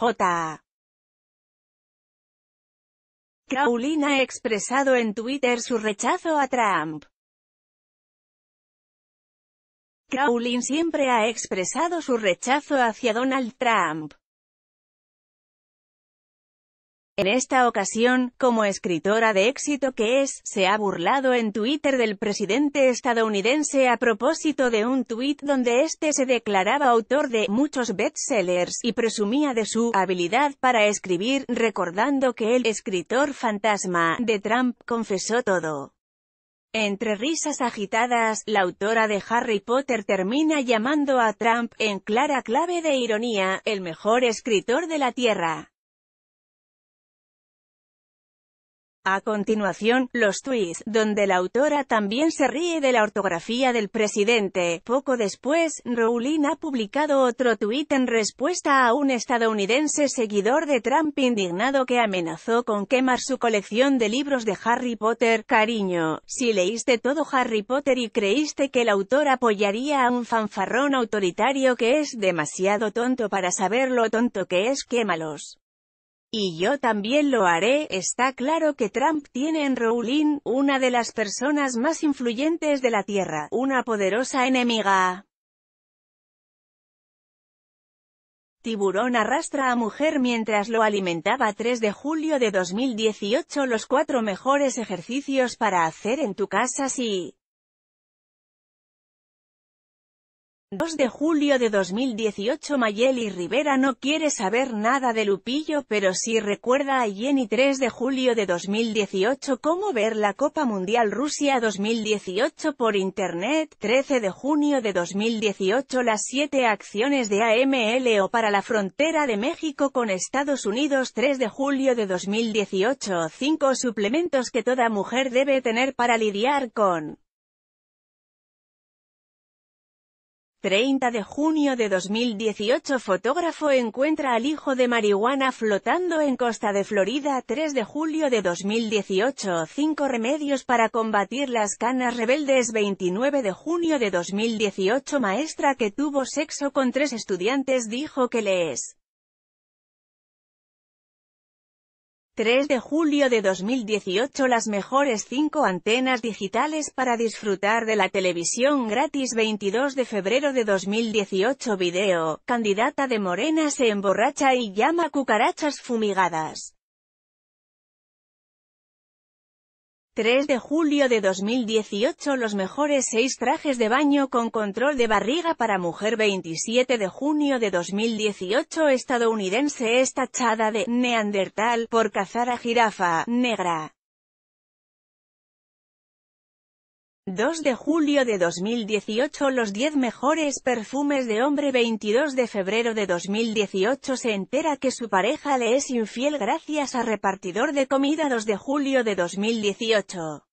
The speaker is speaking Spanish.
J. ha expresado en Twitter su rechazo a Trump. Crowlin siempre ha expresado su rechazo hacia Donald Trump. En esta ocasión, como escritora de éxito que es, se ha burlado en Twitter del presidente estadounidense a propósito de un tuit donde este se declaraba autor de muchos bestsellers y presumía de su habilidad para escribir, recordando que el escritor fantasma de Trump confesó todo. Entre risas agitadas, la autora de Harry Potter termina llamando a Trump, en clara clave de ironía, el mejor escritor de la Tierra. A continuación, los tweets, donde la autora también se ríe de la ortografía del presidente. Poco después, Rowling ha publicado otro tuit en respuesta a un estadounidense seguidor de Trump indignado que amenazó con quemar su colección de libros de Harry Potter. Cariño, si leíste todo Harry Potter y creíste que el autor apoyaría a un fanfarrón autoritario que es demasiado tonto para saber lo tonto que es, quémalos. Y yo también lo haré, está claro que Trump tiene en Rowling, una de las personas más influyentes de la Tierra, una poderosa enemiga. Tiburón arrastra a mujer mientras lo alimentaba 3 de julio de 2018 Los cuatro mejores ejercicios para hacer en tu casa si... 2 de julio de 2018 Mayeli Rivera no quiere saber nada de Lupillo pero sí recuerda a Jenny 3 de julio de 2018 cómo ver la Copa Mundial Rusia 2018 por Internet 13 de junio de 2018 las 7 acciones de o para la frontera de México con Estados Unidos 3 de julio de 2018 5 suplementos que toda mujer debe tener para lidiar con 30 de junio de 2018 Fotógrafo encuentra al hijo de marihuana flotando en costa de Florida 3 de julio de 2018 5 remedios para combatir las canas rebeldes 29 de junio de 2018 Maestra que tuvo sexo con tres estudiantes dijo que es 3 de julio de 2018 Las mejores 5 antenas digitales para disfrutar de la televisión gratis 22 de febrero de 2018 Video, candidata de Morena se emborracha y llama cucarachas fumigadas. 3 de julio de 2018 Los mejores 6 trajes de baño con control de barriga para mujer 27 de junio de 2018 Estadounidense es tachada de «neandertal» por cazar a jirafa negra. 2 de julio de 2018 Los 10 mejores perfumes de hombre 22 de febrero de 2018 Se entera que su pareja le es infiel gracias a repartidor de comida 2 de julio de 2018